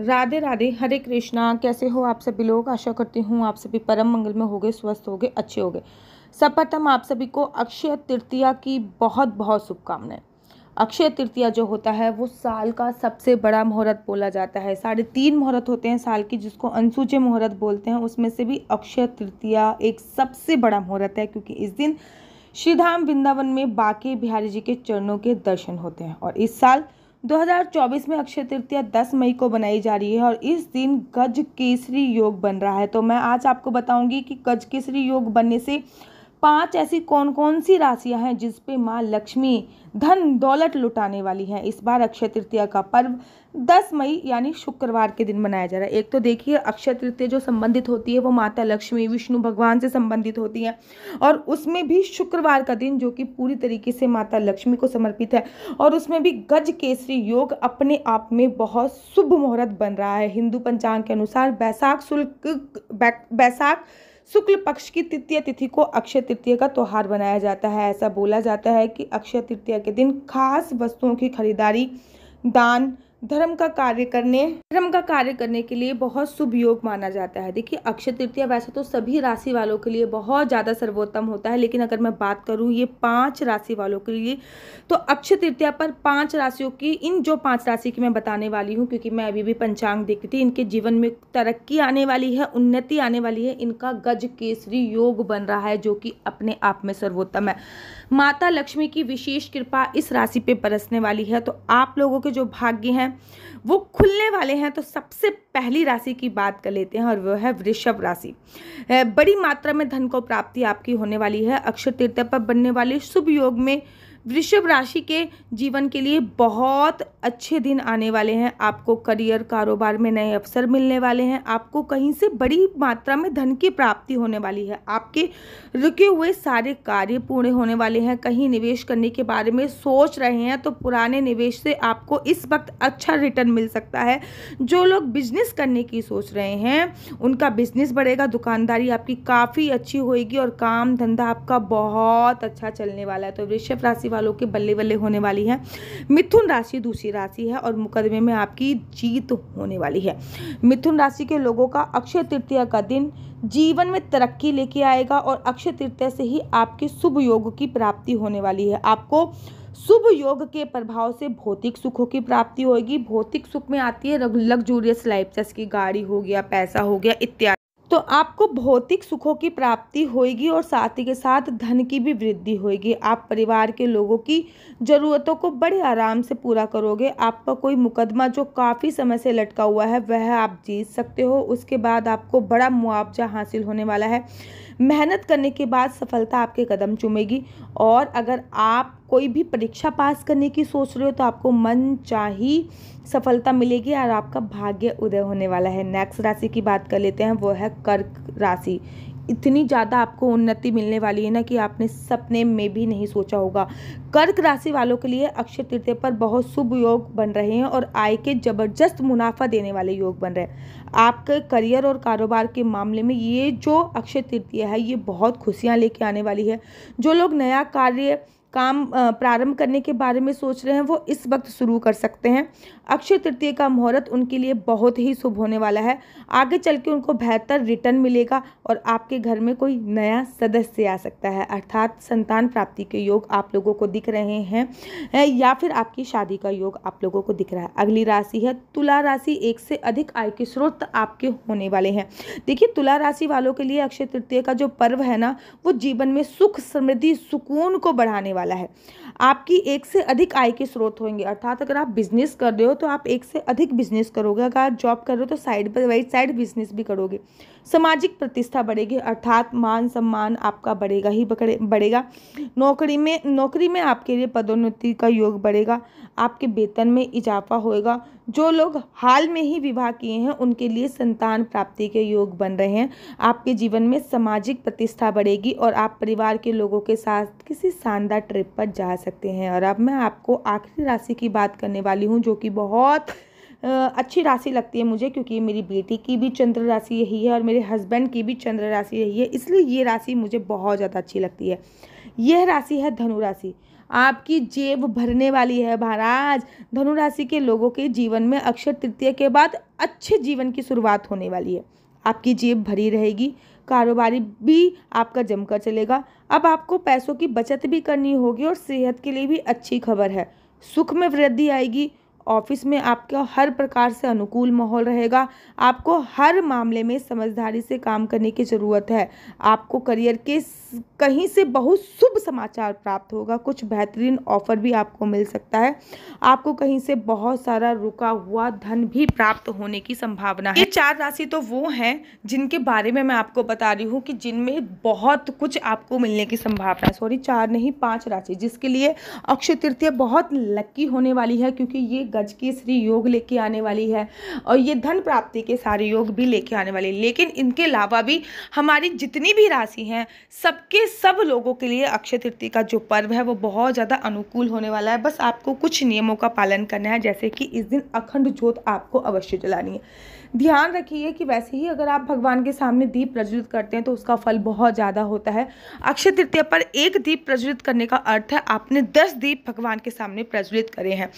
राधे राधे हरे कृष्णा कैसे हो आप सभी लोग आशा करती हूँ आप सभी परम मंगल में गए स्वस्थ गए अच्छे होगे सर्वप्रथम आप सभी को अक्षय तृतीया की बहुत बहुत शुभकामनाएं अक्षय तृतीया जो होता है वो साल का सबसे बड़ा मुहूर्त बोला जाता है साढ़े तीन मुहूर्त होते हैं साल की जिसको अनसूचे मुहूर्त बोलते हैं उसमें से भी अक्षय तृतीया एक सबसे बड़ा मुहूर्त है क्योंकि इस दिन श्रीधाम वृंदावन में बाकी बिहारी जी के चरणों के दर्शन होते हैं और इस साल 2024 में अक्षय तृतीया 10 मई को बनाई जा रही है और इस दिन गज केसरी योग बन रहा है तो मैं आज आपको बताऊंगी कि गज केसरी योग बनने से पांच ऐसी कौन कौन सी राशियां हैं जिस पे माँ लक्ष्मी धन दौलत लुटाने वाली है इस बार अक्षय तृतीया का पर्व 10 मई यानी शुक्रवार के दिन मनाया जा रहा है एक तो देखिए अक्षय तृतीया जो संबंधित होती है वो माता लक्ष्मी विष्णु भगवान से संबंधित होती है और उसमें भी शुक्रवार का दिन जो कि पूरी तरीके से माता लक्ष्मी को समर्पित है और उसमें भी गज केसरी योग अपने आप में बहुत शुभ मुहूर्त बन रहा है हिंदू पंचांग के अनुसार बैसाख शुल्क बैसाख शुक्ल पक्ष की तृतीय तिथि को अक्षय तृतीय का त्यौहार बनाया जाता है ऐसा बोला जाता है कि अक्षय तृतीय के दिन खास वस्तुओं की खरीदारी दान धर्म का कार्य करने धर्म का कार्य करने के लिए बहुत शुभ योग माना जाता है देखिए अक्षय तृतीया वैसे तो सभी राशि वालों के लिए बहुत ज़्यादा सर्वोत्तम होता है लेकिन अगर मैं बात करूँ ये पांच राशि वालों के लिए तो अक्षय तृतीया पर पांच राशियों की इन जो पांच राशि की मैं बताने वाली हूँ क्योंकि मैं अभी भी पंचांग देखती थी इनके जीवन में तरक्की आने वाली है उन्नति आने वाली है इनका गज केसरी योग बन रहा है जो कि अपने आप में सर्वोत्तम है माता लक्ष्मी की विशेष कृपा इस राशि पे बरसने वाली है तो आप लोगों के जो भाग्य हैं वो खुलने वाले हैं तो सबसे पहली राशि की बात कर लेते हैं और वह है वृषभ राशि बड़ी मात्रा में धन को प्राप्ति आपकी होने वाली है अक्षय तीर्थ पर बनने वाले शुभ योग में वृषभ राशि के जीवन के लिए बहुत अच्छे दिन आने वाले हैं आपको करियर कारोबार में नए अवसर मिलने वाले हैं आपको कहीं से बड़ी मात्रा में धन की प्राप्ति होने वाली है आपके रुके हुए सारे कार्य पूर्ण होने वाले हैं कहीं निवेश करने के बारे में सोच रहे हैं तो पुराने निवेश से आपको इस वक्त अच्छा रिटर्न मिल सकता है जो लोग बिजनेस करने की सोच रहे हैं उनका बिजनेस बढ़ेगा दुकानदारी आपकी काफ़ी अच्छी होगी और काम धंधा आपका बहुत अच्छा चलने वाला है तो वृषभ राशि वालों के बल्ले बल्ले होने वाली है मिथुन राशि दूसरी राशि है और मुकदमे में आपकी जीत होने वाली है मिथुन राशि के लोगों का अक्षय तृतीया का दिन जीवन में तरक्की लेके आएगा और अक्षय तृतीया से ही आपके शुभ योग की प्राप्ति होने वाली है आपको शुभ योग के प्रभाव से भौतिक सुखों की प्राप्ति होगी भौतिक सुख में आती है लग्जूरियस लाइफ जैसे की गाड़ी हो गया पैसा हो गया इत्यादि तो आपको भौतिक सुखों की प्राप्ति होगी और साथ ही के साथ धन की भी वृद्धि होगी आप परिवार के लोगों की ज़रूरतों को बड़े आराम से पूरा करोगे आपका कोई मुकदमा जो काफ़ी समय से लटका हुआ है वह आप जीत सकते हो उसके बाद आपको बड़ा मुआवजा हासिल होने वाला है मेहनत करने के बाद सफलता आपके कदम चूमेगी और अगर आप कोई भी परीक्षा पास करने की सोच रहे हो तो आपको मन चाही सफलता मिलेगी और आपका भाग्य उदय होने वाला है नेक्स्ट राशि की बात कर लेते हैं वो है कर्क राशि इतनी ज़्यादा आपको उन्नति मिलने वाली है ना कि आपने सपने में भी नहीं सोचा होगा कर्क राशि वालों के लिए अक्षय तृतीय पर बहुत शुभ योग बन रहे हैं और आय के जबरदस्त मुनाफा देने वाले योग बन रहे हैं आपके करियर और कारोबार के मामले में ये जो अक्षय तृतीया है ये बहुत खुशियाँ लेके आने वाली है जो लोग नया कार्य काम प्रारंभ करने के बारे में सोच रहे हैं वो इस वक्त शुरू कर सकते हैं अक्षय तृतीय का मुहूर्त उनके लिए बहुत ही शुभ होने वाला है आगे चल के उनको बेहतर रिटर्न मिलेगा और आपके घर में कोई नया सदस्य आ सकता है अर्थात संतान प्राप्ति के योग आप लोगों को दिख रहे हैं या फिर आपकी शादी का योग आप लोगों को दिख रहा है अगली राशि है तुला राशि एक से अधिक आय के स्रोत आपके होने वाले हैं देखिए तुला राशि वालों के लिए अक्षय तृतीय का जो पर्व है ना वो जीवन में सुख समृद्धि सुकून को बढ़ाने वाला वाला है आपकी एक से अधिक आय के स्रोत होंगे अर्थात अगर आप बिजनेस कर रहे हो तो आप एक से अधिक बिजनेस करोगे अगर आप जॉब कर रहे हो तो side by wise side business भी करोगे सामाजिक प्रतिष्ठा बढ़ेगी अर्थात मान सम्मान आपका बढ़ेगा ही बढ़ेगा नौकरी में नौकरी में आपके लिए पदोन्नति का योग बढ़ेगा आपके वेतन में इजाफा होएगा जो लोग हाल में ही विवाह किए हैं उनके लिए संतान प्राप्ति के योग बन रहे हैं आपके जीवन में सामाजिक प्रतिष्ठा बढ़ेगी और आप परिवार के लोगों के साथ किसी शानदार ट्रिप पर जा सकते सकते हैं और अब मैं आपको आखिरी राशि की बात करने वाली हूँ जो कि बहुत अच्छी राशि लगती है मुझे क्योंकि मेरी बेटी की भी चंद्र राशि यही है और मेरे हस्बैंड की भी चंद्र राशि यही है इसलिए ये राशि मुझे बहुत ज़्यादा अच्छी लगती है यह राशि है धनु राशि आपकी जेब भरने वाली है महाराज धनु राशि के लोगों के जीवन में अक्षर तृतीय के बाद अच्छे जीवन की शुरुआत होने वाली है आपकी जेब भरी रहेगी कारोबारी भी आपका जमकर चलेगा अब आपको पैसों की बचत भी करनी होगी और सेहत के लिए भी अच्छी खबर है सुख में वृद्धि आएगी ऑफिस में आपका हर प्रकार से अनुकूल माहौल रहेगा आपको हर मामले में समझदारी से काम करने की ज़रूरत है आपको करियर के कहीं से बहुत शुभ समाचार प्राप्त होगा कुछ बेहतरीन ऑफर भी आपको मिल सकता है आपको कहीं से बहुत सारा रुका हुआ धन भी प्राप्त होने की संभावना है ये चार राशि तो वो हैं जिनके बारे में मैं आपको बता रही हूँ कि जिनमें बहुत कुछ आपको मिलने की संभावना है सॉरी चार नहीं पाँच राशि जिसके लिए अक्षय तृतीय बहुत लक्की होने वाली है क्योंकि ये गज की श्री योग लेके आने वाली है और ये धन प्राप्ति के सारे योग भी लेके आने है लेकिन इनके अलावा भी हमारी जितनी भी राशि हैं सबके सब लोगों के लिए अक्षय तृतीय का जो पर्व है वो बहुत ज़्यादा अनुकूल होने वाला है बस आपको कुछ नियमों का पालन करना है जैसे कि इस दिन अखंड ज्योत आपको अवश्य जलानी है ध्यान रखिए कि वैसे ही अगर आप भगवान के सामने दीप प्रज्वलित करते हैं तो उसका फल बहुत ज़्यादा होता है अक्षय तृतीय पर एक दीप प्रज्वलित करने का अर्थ है आपने दस दीप भगवान के सामने प्रज्वलित करे हैं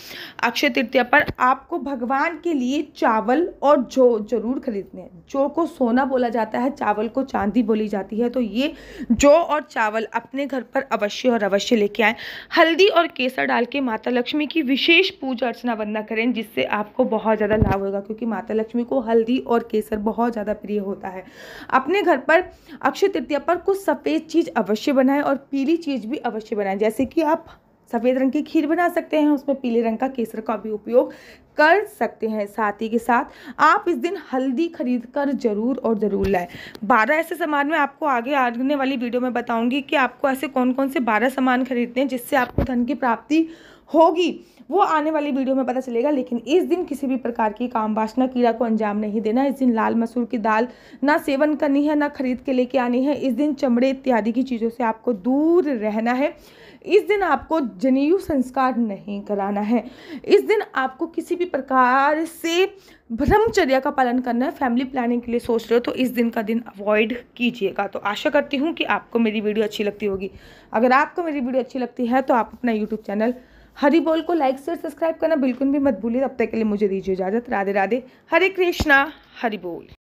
अक्षय तृतीय पर आपको भगवान के लिए चावल और जो जरूर खरीदने हैं जो को सोना बोला जाता है चावल को चांदी बोली जाती है तो ये जो और चावल अपने घर पर अवश्य और अवश्य लेके आए हल्दी और केसर डाल के माता लक्ष्मी की विशेष पूजा अर्चना वंदना करें जिससे आपको बहुत ज़्यादा लाभ होगा क्योंकि माता लक्ष्मी को हल्दी और केसर बहुत ज़्यादा प्रिय होता है अपने घर पर अक्षय तृतीया पर कुछ सफ़ेद चीज़ अवश्य बनाएं और पीली चीज़ भी अवश्य बनाएं जैसे कि आप सफ़ेद रंग की खीर बना सकते हैं उसमें पीले रंग का केसर का भी उपयोग कर सकते हैं साथ ही के साथ आप इस दिन हल्दी खरीद कर ज़रूर और ज़रूर लाएं बारह ऐसे सामान में आपको आगे आने वाली वीडियो में बताऊंगी कि आपको ऐसे कौन कौन से बारह सामान खरीदने हैं जिससे आपको धन की प्राप्ति होगी वो आने वाली वीडियो में पता चलेगा लेकिन इस दिन किसी भी प्रकार की काम वासना कीड़ा को अंजाम नहीं देना इस दिन लाल मसूर की दाल ना सेवन करनी है ना खरीद के लेके आनी है इस दिन चमड़े इत्यादि की चीज़ों से आपको दूर रहना है इस दिन आपको जनेयु संस्कार नहीं कराना है इस दिन आपको किसी भी प्रकार से ब्रह्मचर्या का पालन करना है फैमिली प्लानिंग के लिए सोच रहे हो तो इस दिन का दिन अवॉइड कीजिएगा तो आशा करती हूँ कि आपको मेरी वीडियो अच्छी लगती होगी अगर आपको मेरी वीडियो अच्छी लगती है तो आप अपना यूट्यूब चैनल हरी बोल को लाइक से सब्सक्राइब करना बिल्कुल भी मत भूलिए तब तक के लिए मुझे दीजिए इजाज़त राधे राधे हरे कृष्णा हरी बोल